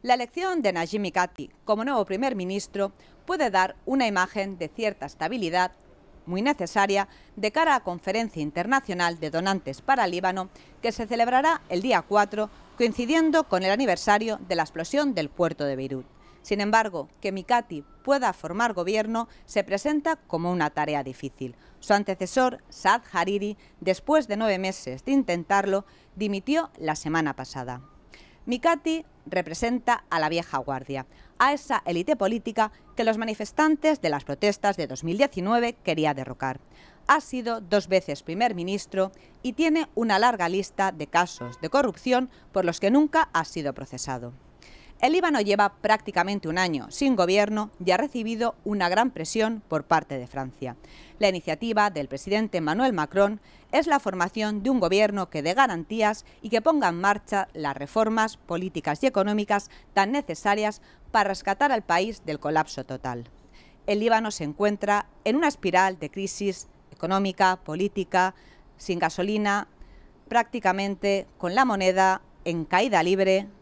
La elección de Najib Mikati como nuevo primer ministro puede dar una imagen de cierta estabilidad muy necesaria de cara a la Conferencia Internacional de Donantes para Líbano que se celebrará el día 4 coincidiendo con el aniversario de la explosión del puerto de Beirut. Sin embargo, que Mikati pueda formar gobierno se presenta como una tarea difícil. Su antecesor, Saad Hariri, después de nueve meses de intentarlo, dimitió la semana pasada. Mikati representa a la vieja guardia, a esa élite política que los manifestantes de las protestas de 2019 quería derrocar. Ha sido dos veces primer ministro y tiene una larga lista de casos de corrupción por los que nunca ha sido procesado. El Líbano lleva prácticamente un año sin gobierno y ha recibido una gran presión por parte de Francia. La iniciativa del presidente Emmanuel Macron es la formación de un gobierno que dé garantías y que ponga en marcha las reformas políticas y económicas tan necesarias para rescatar al país del colapso total. El Líbano se encuentra en una espiral de crisis económica, política, sin gasolina, prácticamente con la moneda en caída libre,